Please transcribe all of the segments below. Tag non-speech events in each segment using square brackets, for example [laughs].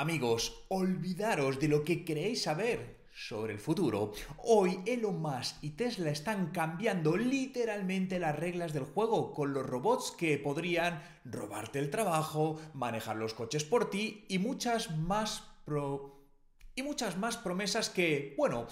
Amigos, olvidaros de lo que queréis saber sobre el futuro. Hoy Elon Musk y Tesla están cambiando literalmente las reglas del juego con los robots que podrían robarte el trabajo, manejar los coches por ti y muchas más pro... y muchas más promesas que, bueno,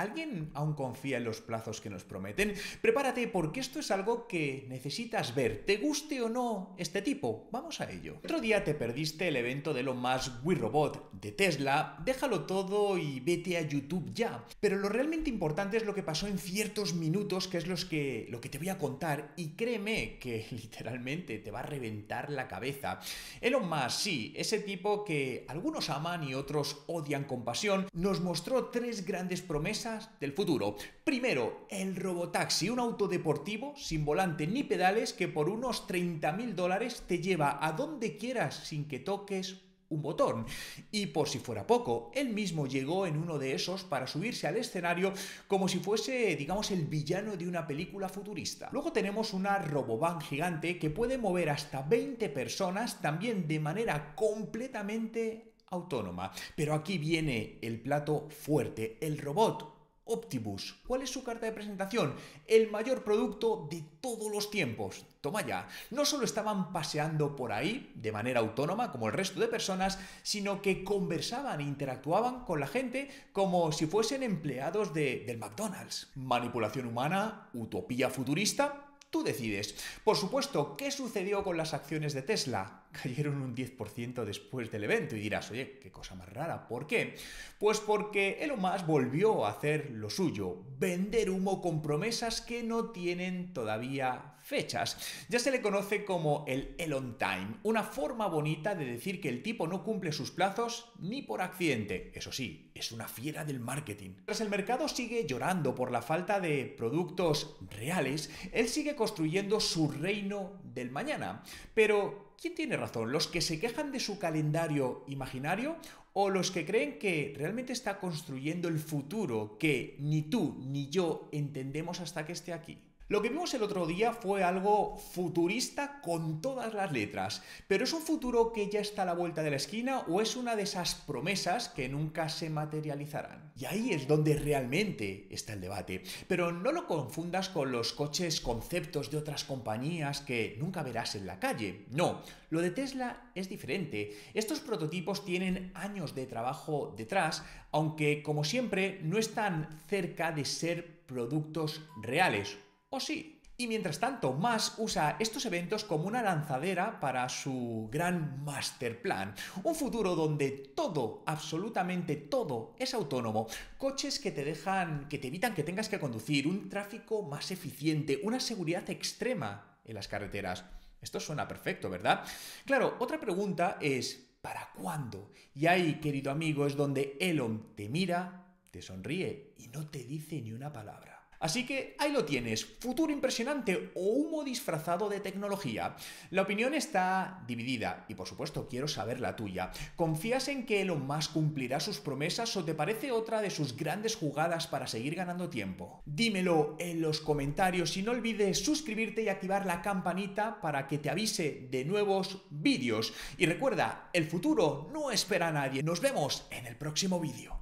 ¿Alguien aún confía en los plazos que nos prometen? Prepárate porque esto es algo que necesitas ver, te guste o no este tipo. Vamos a ello. Otro día te perdiste el evento de Elon más We Robot de Tesla, déjalo todo y vete a YouTube ya. Pero lo realmente importante es lo que pasó en ciertos minutos, que es lo que te voy a contar, y créeme que [laughs] literalmente te va a reventar la cabeza. Elon Musk, sí, ese tipo que algunos aman y otros odian con pasión, nos mostró tres grandes promesas del futuro. Primero, el Robotaxi, un auto deportivo sin volante ni pedales que por unos 30.000 dólares te lleva a donde quieras sin que toques un botón. Y por si fuera poco, él mismo llegó en uno de esos para subirse al escenario como si fuese, digamos, el villano de una película futurista. Luego tenemos una Robovan gigante que puede mover hasta 20 personas también de manera completamente autónoma. Pero aquí viene el plato fuerte, el robot Optibus, ¿Cuál es su carta de presentación? El mayor producto de todos los tiempos. Toma ya, no solo estaban paseando por ahí de manera autónoma como el resto de personas, sino que conversaban e interactuaban con la gente como si fuesen empleados de, del McDonald's. Manipulación humana, utopía futurista, tú decides. Por supuesto, ¿qué sucedió con las acciones de Tesla? [laughs] cayeron un 10% después del evento. Y dirás, oye, qué cosa más rara. ¿Por qué? Pues porque Elon Musk volvió a hacer lo suyo, vender humo con promesas que no tienen todavía fechas. Ya se le conoce como el Elon Time, una forma bonita de decir que el tipo no cumple sus plazos ni por accidente. Eso sí, es una fiera del marketing. Tras el mercado sigue llorando por la falta de productos reales, él sigue construyendo su reino del mañana. Pero ¿quién tiene razón? ¿Los que se quejan de su calendario imaginario o los que creen que realmente está construyendo el futuro que ni tú ni yo entendemos hasta que esté aquí? Lo que vimos el otro día fue algo futurista con todas las letras, pero ¿es un futuro que ya está a la vuelta de la esquina o es una de esas promesas que nunca se materializarán? Y ahí es donde realmente está el debate. Pero no lo confundas con los coches conceptos de otras compañías que nunca verás en la calle. No, lo de Tesla es diferente. Estos prototipos tienen años de trabajo detrás, aunque como siempre no están cerca de ser productos reales ¿O sí? Y mientras tanto, Musk usa estos eventos como una lanzadera para su gran master plan. Un futuro donde todo, absolutamente todo, es autónomo. Coches que te dejan, que te evitan que tengas que conducir, un tráfico más eficiente, una seguridad extrema en las carreteras. Esto suena perfecto, ¿verdad? Claro, otra pregunta es, ¿para cuándo? Y ahí, querido amigo, es donde Elon te mira, te sonríe y no te dice ni una palabra. Así que ahí lo tienes, futuro impresionante o humo disfrazado de tecnología. La opinión está dividida y por supuesto quiero saber la tuya. ¿Confías en que Elon Musk cumplirá sus promesas o te parece otra de sus grandes jugadas para seguir ganando tiempo? Dímelo en los comentarios y no olvides suscribirte y activar la campanita para que te avise de nuevos vídeos. Y recuerda, el futuro no espera a nadie. Nos vemos en el próximo vídeo.